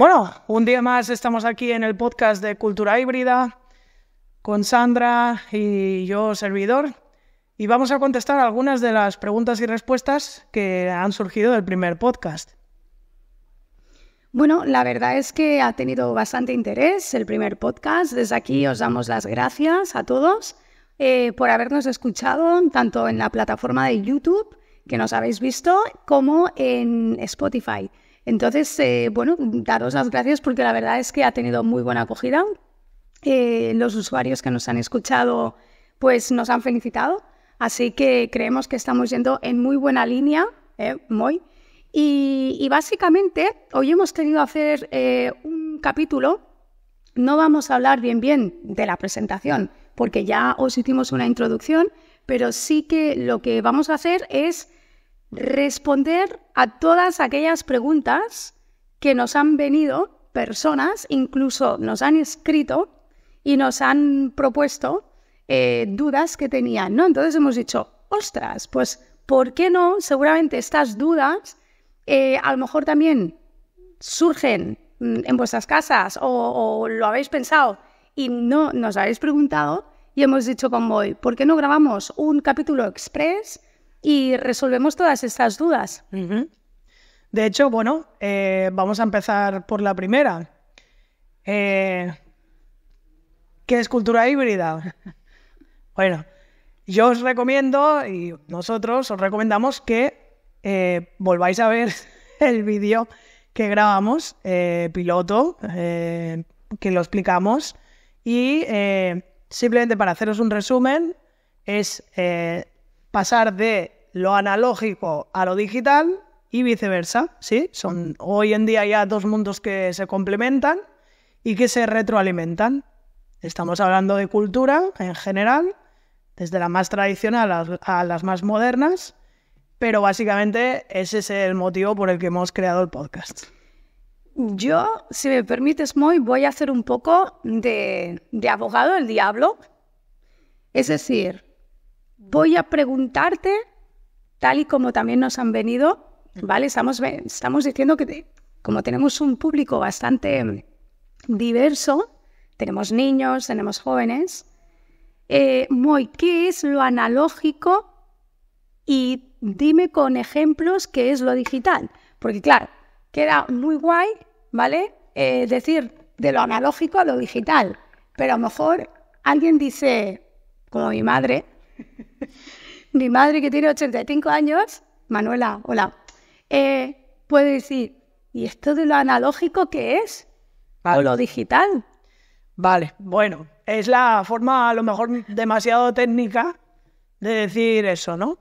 Bueno, un día más estamos aquí en el podcast de Cultura Híbrida con Sandra y yo, servidor, y vamos a contestar algunas de las preguntas y respuestas que han surgido del primer podcast. Bueno, la verdad es que ha tenido bastante interés el primer podcast. Desde aquí os damos las gracias a todos eh, por habernos escuchado tanto en la plataforma de YouTube, que nos habéis visto, como en Spotify. Entonces, eh, bueno, daros las gracias porque la verdad es que ha tenido muy buena acogida. Eh, los usuarios que nos han escuchado, pues nos han felicitado. Así que creemos que estamos yendo en muy buena línea, eh, muy. Y, y, básicamente, hoy hemos querido hacer eh, un capítulo. No vamos a hablar bien bien de la presentación, porque ya os hicimos una introducción, pero sí que lo que vamos a hacer es responder a todas aquellas preguntas que nos han venido personas, incluso nos han escrito y nos han propuesto eh, dudas que tenían, ¿no? Entonces hemos dicho, ostras, pues, ¿por qué no? Seguramente estas dudas eh, a lo mejor también surgen mm, en vuestras casas o, lo habéis pensado y no nos habéis preguntado y hemos dicho con voy, ¿por qué no grabamos un capítulo express y resolvemos todas estas dudas. De hecho, bueno, eh, vamos a empezar por la primera. Eh, ¿Qué es cultura híbrida? bueno, yo os recomiendo y nosotros os recomendamos que eh, volváis a ver el vídeo que grabamos, piloto, que lo explicamos. Y simplemente para haceros un resumen, es pasar de lo analógico a lo digital y viceversa, ¿sí? Son hoy en día ya dos mundos que se complementan y que se retroalimentan. Estamos hablando de cultura en general, desde la más tradicional a, las más modernas, pero básicamente ese es el motivo por el que hemos creado el podcast. Yo, si me permites, Moy, voy a hacer un poco de, de abogado del diablo. Es decir, voy a preguntarte, tal y como también nos han venido, ¿vale? Estamos, estamos diciendo que como tenemos un público bastante diverso, tenemos niños, tenemos jóvenes, eh, ¿qué es lo analógico? Y dime con ejemplos qué es lo digital. Porque claro, queda muy guay, ¿vale? Eh, decir de lo analógico a lo digital. Pero a lo mejor alguien dice, como mi madre, mi madre que tiene 85 años, Manuela, hola, eh, puede decir, ¿y esto de lo analógico qué es? lo digital. Vale, bueno, es la forma a lo mejor demasiado técnica de decir eso, ¿no?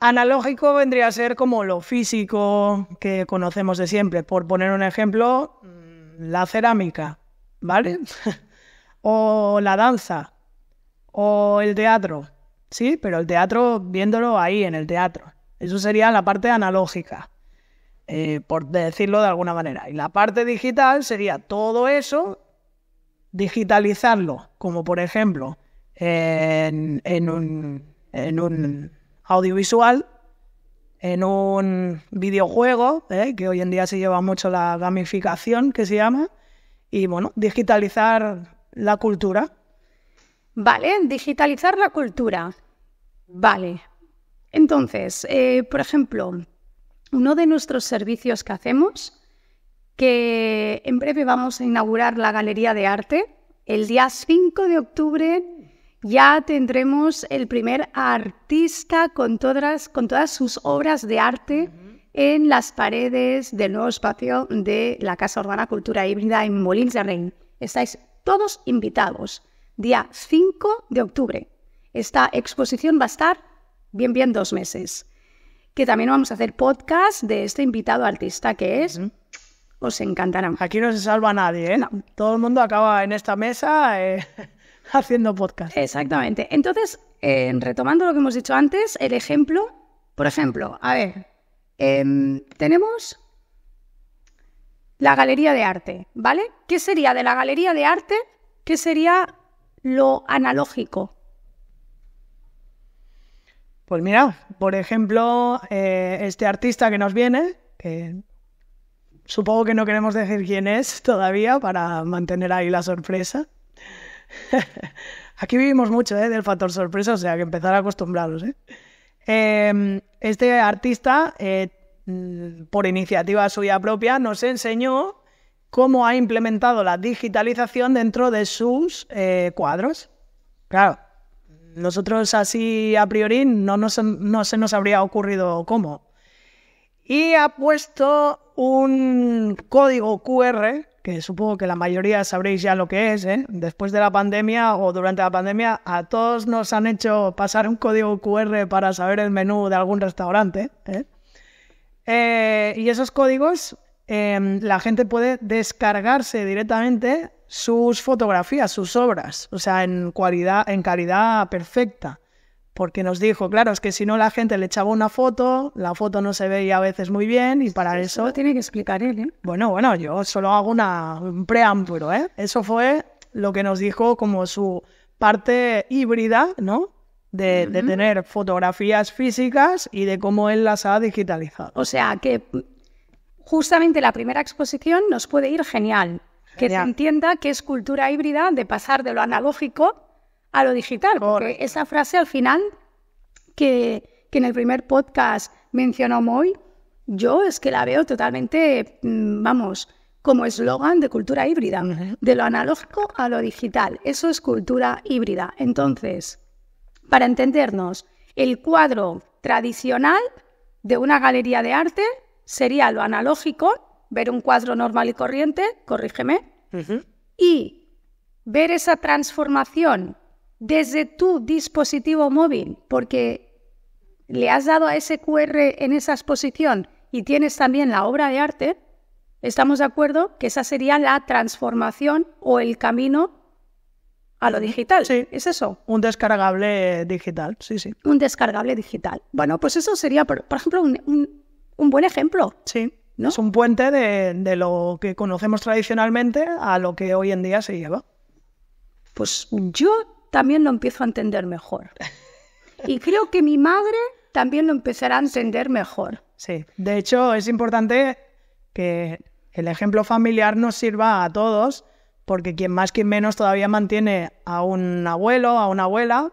Analógico vendría a ser como lo físico que conocemos de siempre. Por poner un ejemplo, mm, la cerámica, ¿vale? o la danza, o el teatro. Sí, pero el teatro viéndolo ahí, en el teatro. Eso sería la parte analógica, eh, por decirlo de alguna manera. Y la parte digital sería todo eso, digitalizarlo, como por ejemplo en, un, audiovisual, en un videojuego, eh, que hoy en día se lleva mucho la gamificación, que se llama, y bueno, digitalizar la cultura Vale, digitalizar la cultura. Vale. Entonces, eh, por ejemplo, uno de nuestros servicios que hacemos, que en breve vamos a inaugurar la Galería de Arte, el día 5 de octubre ya tendremos el primer artista con todas, sus obras de arte en las paredes del nuevo espacio de la Casa Urbana Cultura Híbrida en Molins de Rey. Estáis todos invitados día 5 de octubre. Esta exposición va a estar bien, bien dos meses. Que también vamos a hacer podcast de este invitado artista que es. Os encantará. Aquí no se salva nadie, ¿eh? Todo el mundo acaba en esta mesa eh, haciendo podcast. Exactamente. Entonces, eh, retomando lo que hemos dicho antes, el ejemplo, por ejemplo, a ver, em, tenemos la galería de arte, ¿vale? ¿Qué sería de la galería de arte? ¿Qué sería lo analógico? Pues mira, por ejemplo, eh, este artista que nos viene, que supongo que no queremos decir quién es todavía para mantener ahí la sorpresa. Aquí vivimos mucho eh, del factor sorpresa, o sea que empezar a acostumbraros. Eh. Em, este artista, mm, por iniciativa suya propia, nos enseñó cómo ha implementado la digitalización dentro de sus eh, cuadros. Claro, nosotros así a priori no, se nos habría ocurrido cómo. Y ha puesto un código QR, que supongo que la mayoría sabréis ya lo que es, ¿eh? después de la pandemia o durante la pandemia, a todos nos han hecho pasar un código QR para saber el menú de algún restaurante. ¿eh? y esos códigos Em, la gente puede descargarse directamente sus fotografías, sus obras, o sea, en, en calidad perfecta. Porque nos dijo, claro, es que si no la gente le echaba una foto, la foto no se veía a veces muy bien y para eso... tiene que explicar él, ¿eh? Bueno, bueno, yo solo hago una, un preámbulo, ¿eh? Eso fue lo que nos dijo como su parte híbrida, ¿no? de tener fotografías físicas y de cómo él las ha digitalizado. O sea, que justamente la primera exposición nos puede ir genial, que se entienda que es cultura híbrida de pasar de lo analógico a lo digital, porque esa frase al final que, que en el primer podcast mencionó Moy, yo es que la veo totalmente, mm, vamos, como eslogan de cultura híbrida, de lo analógico a lo digital. Eso es cultura híbrida. Entonces, para entendernos, el cuadro tradicional de una galería de arte sería lo analógico, ver un cuadro normal y corriente, corrígeme, y ver esa transformación desde tu dispositivo móvil, porque le has dado a ese QR en esa exposición y tienes también la obra de arte, estamos de acuerdo que esa sería la transformación o el camino a lo digital. Sí. ¿Es eso? Un descargable digital, sí, sí. Un descargable digital. Bueno, pues eso sería, por, ejemplo, un, un buen ejemplo. Sí. ¿no? Es un puente de, lo que conocemos tradicionalmente a lo que hoy en día se lleva. Pues yo también lo empiezo a entender mejor. Y creo que mi madre también lo empezará a entender mejor. Sí, de hecho es importante que el ejemplo familiar nos sirva a todos, porque quien más, quien menos todavía mantiene a un abuelo, a una abuela,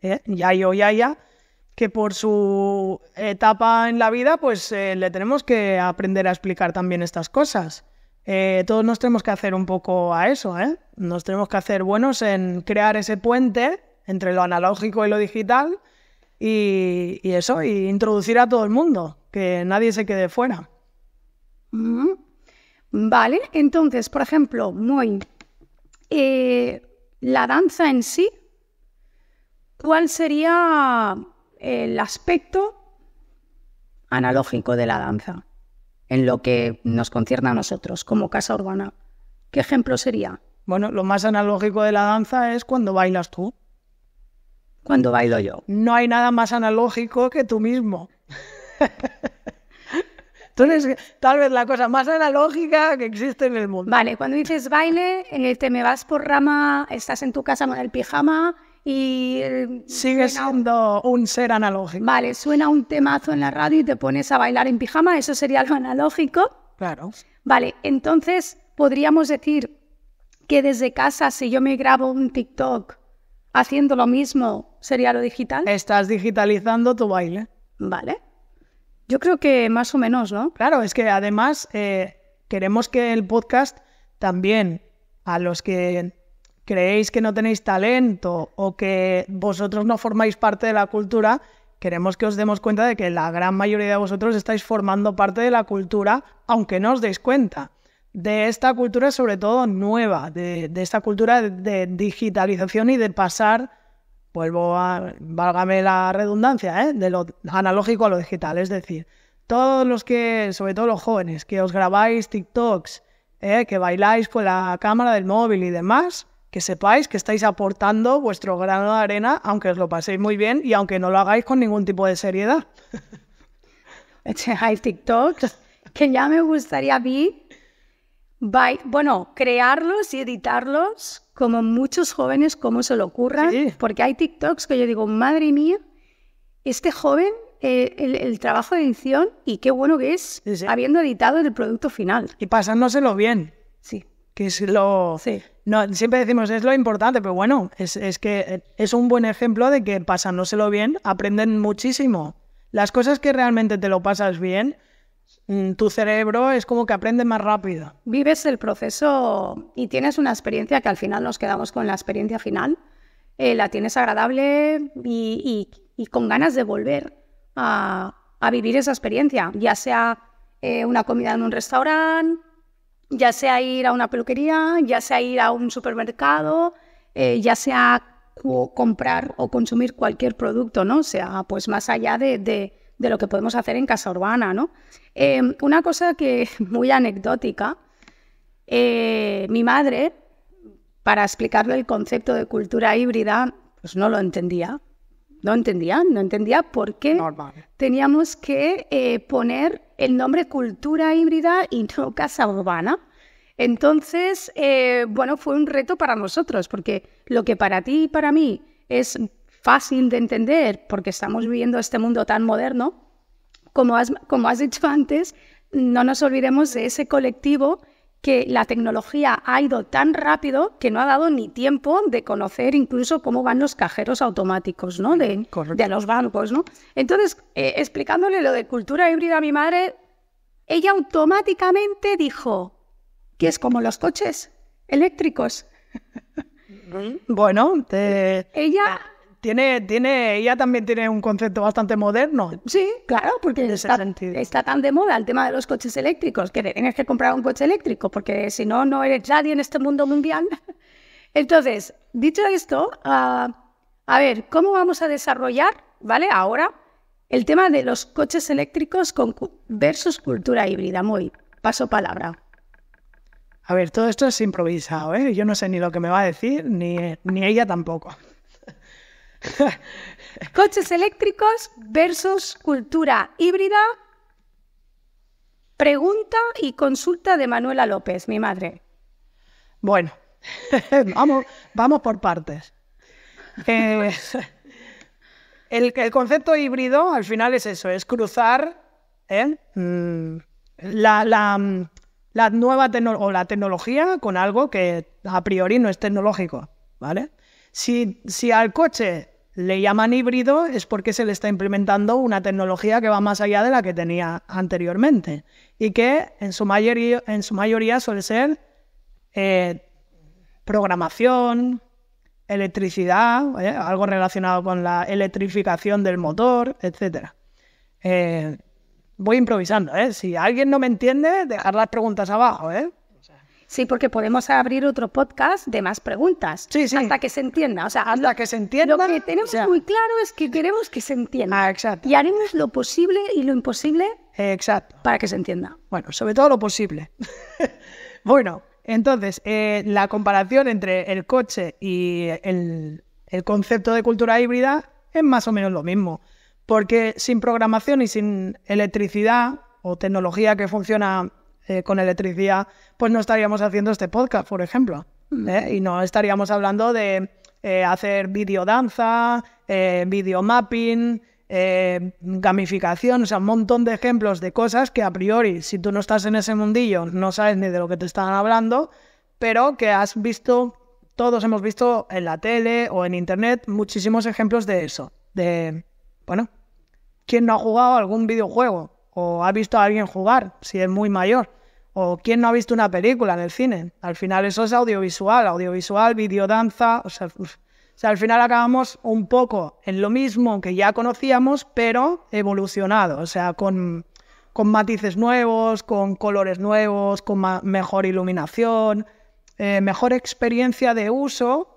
¿eh? ya ya que por su etapa en la vida, pues eh, le tenemos que aprender a explicar también estas cosas. Eh, todos nos tenemos que hacer un poco a eso, ¿eh? Nos tenemos que hacer buenos en crear ese puente entre lo analógico y lo digital y, eso, y introducir a todo el mundo, que nadie se quede fuera. Vale, entonces, por ejemplo, muy eh, la danza en sí, ¿cuál sería el aspecto analógico de la danza en lo que nos concierne a nosotros como casa urbana. ¿Qué ejemplo sería? Bueno, lo más analógico de la danza es cuando bailas tú. Cuando bailo yo. No hay nada más analógico que tú mismo. entonces tal vez la cosa más analógica que existe en el mundo. Vale, cuando dices baile, eh, te me vas por rama, estás en tu casa con el pijama y... Eh, Sigue siendo un ser analógico. Vale, suena un temazo en la radio y te pones a bailar en pijama, eso sería lo analógico. Claro. Vale, entonces podríamos decir que desde casa, si yo me grabo un TikTok haciendo lo mismo, sería lo digital. Estás digitalizando tu baile. Vale. Yo creo que más o menos, ¿no? Claro, es que además eh, queremos que el podcast también a los que creéis que no tenéis talento o que vosotros no formáis parte de la cultura, queremos que os demos cuenta de que la gran mayoría de vosotros estáis formando parte de la cultura, aunque no os deis cuenta. De esta cultura, sobre todo nueva, de, esta cultura de, digitalización y de pasar, vuelvo a, válgame la redundancia, ¿eh? de lo analógico a lo digital. Es decir, todos los que, sobre todo los jóvenes, que os grabáis TikToks, ¿eh? que bailáis con la cámara del móvil y demás, que sepáis que estáis aportando vuestro grano de arena, aunque os lo paséis muy bien y aunque no lo hagáis con ningún tipo de seriedad. Hay TikToks que ya me gustaría a mí, bueno, crearlos y editarlos como muchos jóvenes, como se lo ocurran, porque hay TikToks que yo digo, madre mía, este joven eh, el, trabajo de edición y qué bueno que es habiendo editado el producto final. Y pasándoselo bien. Sí. Que es lo, no, siempre decimos, es lo importante, pero bueno, es, que eh, es un buen ejemplo de que pasándoselo bien, aprenden muchísimo. Las cosas que realmente te lo pasas bien, mm, tu cerebro es como que aprende más rápido. Vives el proceso y tienes una experiencia que al final nos quedamos con la experiencia final. Eh, la tienes agradable y, con ganas de volver a, vivir esa experiencia, ya sea eh, una comida en un restaurante, ya sea ir a una peluquería, ya sea ir a un supermercado, eh, ya sea comprar o consumir cualquier producto, ¿no? O sea, pues más allá de, lo que podemos hacer en casa urbana, ¿no? Em, una cosa que muy anecdótica, eh, mi madre, para explicarle el concepto de cultura híbrida, pues no lo entendía, no entendía, no entendía por qué teníamos que eh, poner el nombre cultura híbrida y no casa urbana. Entonces, eh, bueno, fue un reto para nosotros, porque lo que para ti y para mí es fácil de entender, porque estamos viviendo este mundo tan moderno, como has, como has dicho antes, no nos olvidemos de ese colectivo que la tecnología ha ido tan rápido que no ha dado ni tiempo de conocer incluso cómo van los cajeros automáticos, ¿no? De, los bancos, ¿no? Entonces, eh, explicándole lo de cultura híbrida a mi madre, ella automáticamente dijo que es como los coches eléctricos. Bueno, te... Ella ah. Tiene, tiene, ella también tiene un concepto bastante moderno. Sí, claro, porque está, tan de moda el tema de los coches eléctricos, que tienes que comprar un coche eléctrico, porque si no, no eres nadie en este mundo mundial. Entonces, dicho esto, ah, a ver, ¿cómo vamos a desarrollar, ¿vale? Ahora, el tema de los coches eléctricos versus cultura híbrida. Muy, paso palabra. A ver, todo esto es improvisado, ¿eh? Yo no sé ni lo que me va a decir, ni ella tampoco. Coches eléctricos versus cultura híbrida. Pregunta y consulta de Manuela López, mi madre. Bueno, vamos, vamos por partes. Eh, el, el, concepto híbrido al final es eso, es cruzar ¿eh? mm, la, la, nueva o la tecnología con algo que a priori no es tecnológico, ¿vale? Si, si al coche le llaman híbrido es porque se le está implementando una tecnología que va más allá de la que tenía anteriormente y que en su mayoría, en su mayoría suele ser eh, programación, electricidad, ¿eh? algo relacionado con la electrificación del motor, etc. Eh, voy improvisando, Si alguien no me entiende, dejar las preguntas abajo, ¿eh? Sí, porque podemos abrir otro podcast de más preguntas. Hasta que se entienda. O sea, hasta que se entienda. Lo que tenemos muy claro es que queremos que se entienda. Ah, exacto. Y haremos lo posible y lo imposible. Exacto. Para que se entienda. Bueno, sobre todo lo posible. bueno, entonces, eh, la comparación entre el coche y el concepto de cultura híbrida es más o menos lo mismo. Porque sin programación y sin electricidad o tecnología que funciona eh, con electricidad, pues no estaríamos haciendo este podcast, por ejemplo. Mm. ¿eh? Y no estaríamos hablando de eh, hacer videodanza, videomapping, gamificación, o sea, un montón de ejemplos de cosas que a priori, si tú no estás en ese mundillo, no sabes ni de lo que te están hablando, pero que has visto, todos hemos visto en la tele o en internet muchísimos ejemplos de eso, de, bueno, ¿quién no ha jugado algún videojuego? o ha visto a alguien jugar, si es muy mayor, o quién no ha visto una película en el cine. Al final eso es audiovisual, audiovisual, videodanza, o sea, sea, al final acabamos un poco en lo mismo que ya conocíamos, pero evolucionado, o sea, con, con matices nuevos, con colores nuevos, con mejor iluminación, eh, mejor experiencia de uso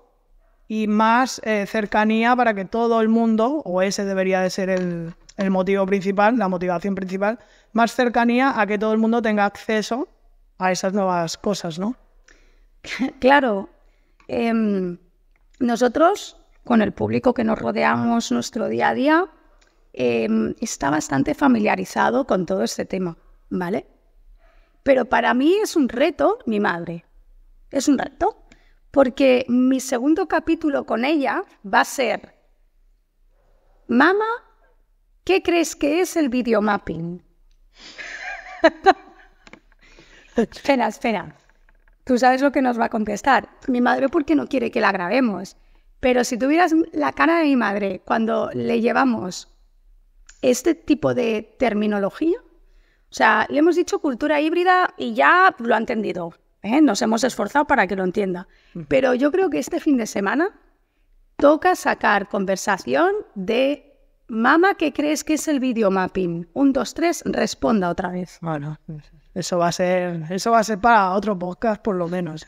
y más eh, cercanía para que todo el mundo, o ese debería de ser el, el motivo principal, la motivación principal, más cercanía a que todo el mundo tenga acceso a esas nuevas cosas, ¿no? Claro. Em, nosotros, con el público que nos rodeamos nuestro día a día, em, está bastante familiarizado con todo este tema, ¿vale? Pero para mí es un reto mi madre. Es un reto. Porque mi segundo capítulo con ella va a ser, mamá, ¿Qué crees que es el videomapping? espera, espera. Tú sabes lo que nos va a contestar. Mi madre porque no quiere que la grabemos. Pero si tuvieras la cara de mi madre cuando le llevamos este tipo de terminología, o sea, le hemos dicho cultura híbrida y ya lo ha entendido. ¿eh? Nos hemos esforzado para que lo entienda. Pero yo creo que este fin de semana toca sacar conversación de Mama, ¿qué crees que es el video mapping Un, dos, tres, responda otra vez. Bueno, eso va a ser, eso va a ser para otro podcast por lo menos.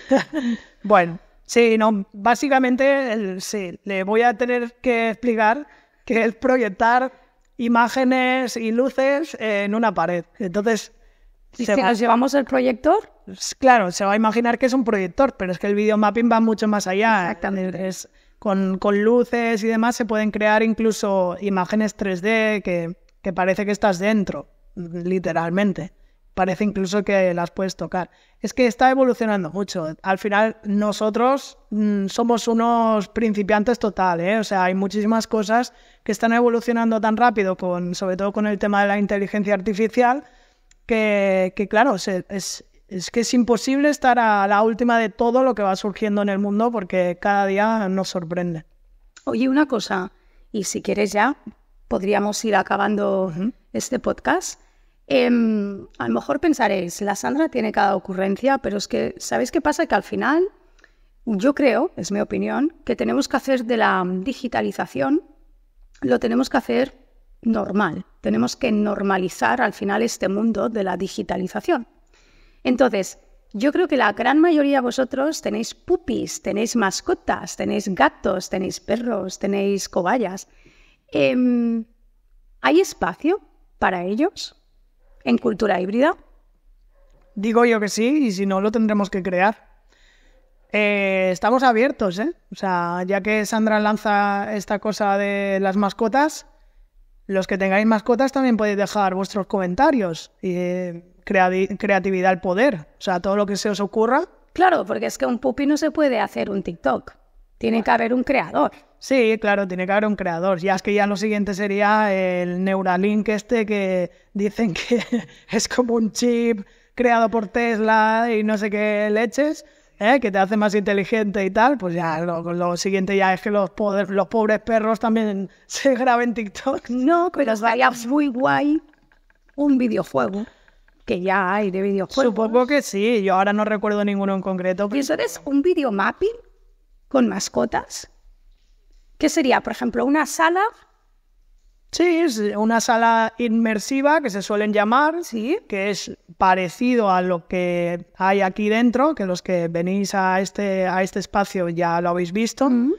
bueno, sí, no, básicamente sí, le voy a tener que explicar que es proyectar imágenes y luces en una pared. Entonces, si nos llevamos el proyector? Claro, se va a imaginar que es un proyector, pero es que el video mapping va mucho más allá. Exactamente con, luces y demás se pueden crear incluso imágenes 3D que, parece que estás dentro, literalmente. Parece incluso que las puedes tocar. Es que está evolucionando mucho. Al final nosotros mm, somos unos principiantes totales. ¿eh? O sea, hay muchísimas cosas que están evolucionando tan rápido, con, sobre todo con el tema de la inteligencia artificial, que, claro, es, es que es imposible estar a la última de todo lo que va surgiendo en el mundo porque cada día nos sorprende. Oye, una cosa, y si quieres ya, podríamos ir acabando este podcast. Em, a lo mejor pensaréis, la Sandra tiene cada ocurrencia, pero es que, ¿sabéis qué pasa? Que al final, yo creo, es mi opinión, que tenemos que hacer de la digitalización, lo tenemos que hacer normal. Tenemos que normalizar al final este mundo de la digitalización. Entonces, yo creo que la gran mayoría de vosotros tenéis pupis, tenéis mascotas, tenéis gatos, tenéis perros, tenéis cobayas. Em, ¿Hay espacio para ellos en cultura híbrida? Digo yo que sí, y si no, lo tendremos que crear. Eh, estamos abiertos, ¿eh? O sea, ya que Sandra lanza esta cosa de las mascotas, los que tengáis mascotas también podéis dejar vuestros comentarios. Eh, creatividad al poder. O sea, todo lo que se os ocurra. Claro, porque es que un pupi no se puede hacer un TikTok. Tiene que haber un creador. Sí, claro, tiene que haber un creador. Ya es que ya lo siguiente sería el Neuralink este que dicen que es como un chip creado por Tesla y no sé qué leches, ¿eh? que te hace más inteligente y tal. Pues ya lo, siguiente ya es que los, los pobres perros también se graben TikTok. No, pero es muy guay un videojuego que ya hay de videojuegos. Supongo que sí, yo ahora no recuerdo ninguno en concreto. ¿Y eso es un videomapping con mascotas? ¿Qué sería, por ejemplo, una sala? Sí, es una sala inmersiva que se suelen llamar, que es parecido a lo que hay aquí dentro, que los que venís a este, a este espacio ya lo habéis visto. Mm.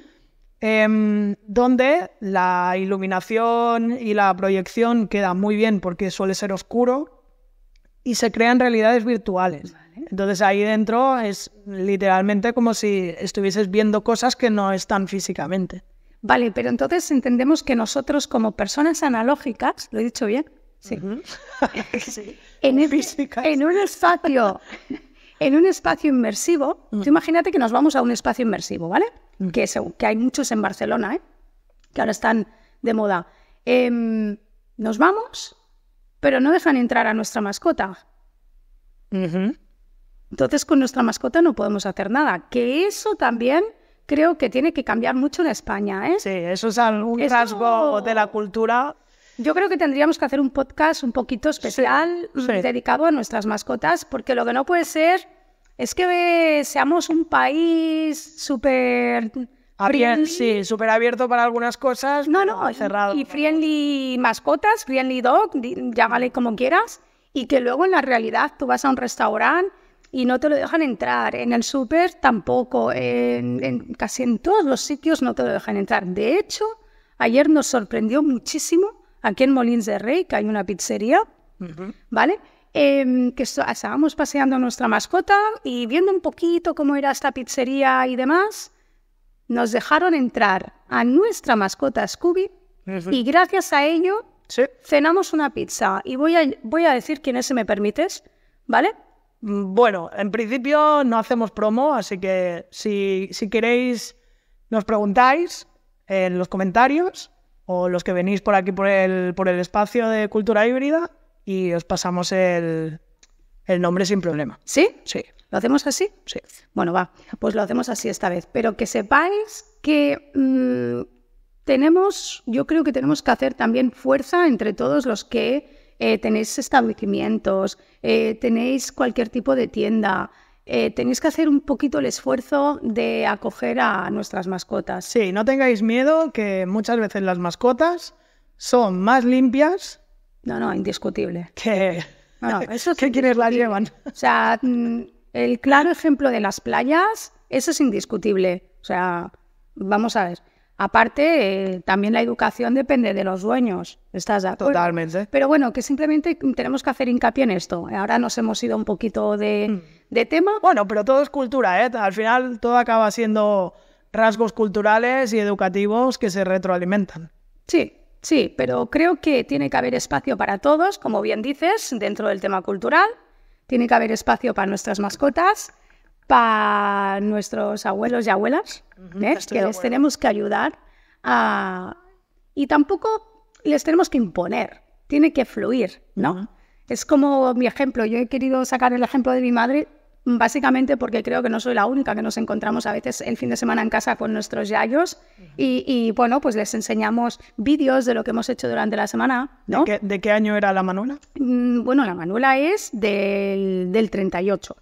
Em, donde la iluminación y la proyección queda muy bien porque suele ser oscuro y se crean realidades virtuales. Entonces ahí dentro es literalmente como si estuvieses viendo cosas que no están físicamente. Vale, pero entonces entendemos que nosotros como personas analógicas, lo he dicho bien, sí, En, e-, en, un espacio, en un espacio inmersivo, mm. imagínate que nos vamos a un espacio inmersivo, ¿vale? Mm. que, hay muchos en Barcelona, ¿eh? que ahora están de moda. Em, nos vamos pero no dejan entrar a nuestra mascota. Entonces con nuestra mascota no podemos hacer nada. Que eso también creo que tiene que cambiar mucho en España. ¿eh? Sí, eso es algún rasgo de la cultura. Yo creo que tendríamos que hacer un podcast un poquito especial dedicado a nuestras mascotas, porque lo que no puede ser es que seamos un país súper Sí, súper abierto para algunas cosas. No, no, cerrado. Y friendly mascotas, friendly dog, llámale como quieras. Y que luego en la realidad tú vas a un restaurante y no te lo dejan entrar. En el súper tampoco. En, casi en todos los sitios no te lo dejan entrar. De hecho, ayer nos sorprendió muchísimo aquí en Molins de Rey, que hay una pizzería, ¿vale? Em, que estábamos paseando nuestra mascota y viendo un poquito cómo era esta pizzería y demás nos dejaron entrar a nuestra mascota Scooby y gracias a ello cenamos una pizza. Y voy a, voy a decir quién es, si me permites, ¿vale? Bueno, en principio no hacemos promo, así que si, queréis nos preguntáis en los comentarios o los que venís por aquí por el, por el espacio de cultura híbrida y os pasamos el, el nombre sin problema. ¿Sí? Sí. ¿Lo hacemos así? Sí. Bueno, va, pues lo hacemos así esta vez. Pero que sepáis que mm, tenemos, yo creo que tenemos que hacer también fuerza entre todos los que eh, tenéis establecimientos, eh, tenéis cualquier tipo de tienda, eh, tenéis que hacer un poquito el esfuerzo de acoger a nuestras mascotas. Sí, no tengáis miedo que muchas veces las mascotas son más limpias. No, no, indiscutible. Que, no, eso es ¿Qué quienes las llevan. O sea, el claro ejemplo de las playas, eso es indiscutible. O sea, vamos a ver. Aparte, eh, también la educación depende de los dueños. ¿Estás Totalmente. Pero bueno, que simplemente tenemos que hacer hincapié en esto. Ahora nos hemos ido un poquito de, mm. de tema. Bueno, pero todo es cultura, ¿eh? Al final todo acaba siendo rasgos culturales y educativos que se retroalimentan. Sí, sí, pero creo que tiene que haber espacio para todos, como bien dices, dentro del tema cultural. Tiene que haber espacio para nuestras mascotas, para nuestros abuelos y abuelas, ¿eh? que les tenemos que ayudar a... y tampoco les tenemos que imponer, tiene que fluir, ¿no? Es como mi ejemplo, yo he querido sacar el ejemplo de mi madre básicamente porque creo que no soy la única que nos encontramos a veces el fin de semana en casa con nuestros yayos y, bueno, pues les enseñamos vídeos de lo que hemos hecho durante la semana. ¿De, qué, de qué año era la Manuela? Mm, bueno, la Manuela es del, del 38.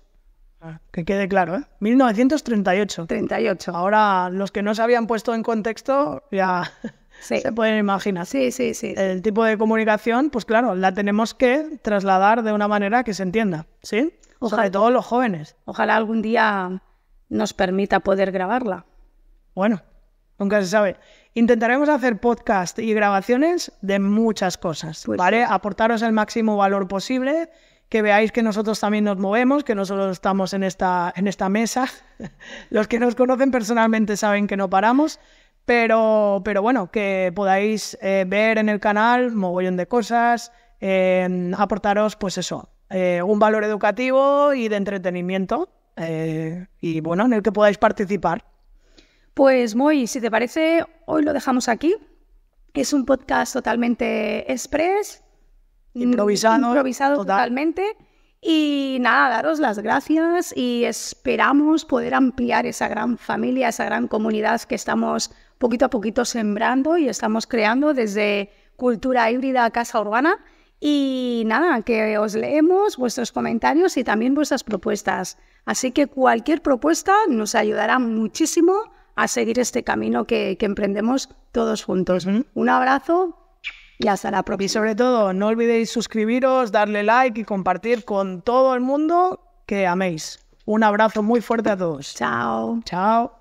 Ah, que quede claro, ¿eh? 1938. 38. Ahora, los que no se habían puesto en contexto, ya... Se pueden imaginar. Sí, sí, sí. El tipo de comunicación, pues claro, la tenemos que trasladar de una manera que se entienda, ¿sí? Sobre todo los jóvenes. Ojalá algún día nos permita poder grabarla. Bueno, nunca se sabe. Intentaremos hacer podcast y grabaciones de muchas cosas, pues ¿vale? Aportaros el máximo valor posible, que veáis que nosotros también nos movemos, que nosotros estamos en esta, en esta mesa. los que nos conocen personalmente saben que no paramos pero, pero bueno, que podáis eh, ver en el canal mogollón de cosas, em, aportaros, pues eso, eh, un valor educativo y de entretenimiento, eh, y bueno, en el que podáis participar. Pues muy, si te parece, hoy lo dejamos aquí. Es un podcast totalmente express, mm, improvisado, totalmente. Y nada, daros las gracias y esperamos poder ampliar esa gran familia, esa gran comunidad que estamos poquito a poquito sembrando y estamos creando desde cultura híbrida a casa urbana. Y nada, que os leemos vuestros comentarios y también vuestras propuestas. Así que cualquier propuesta nos ayudará muchísimo a seguir este camino que, emprendemos todos juntos. Un abrazo y hasta la próxima. Y sobre todo, no olvidéis suscribiros, darle like y compartir con todo el mundo que améis. Un abrazo muy fuerte a todos. Chao. Chao.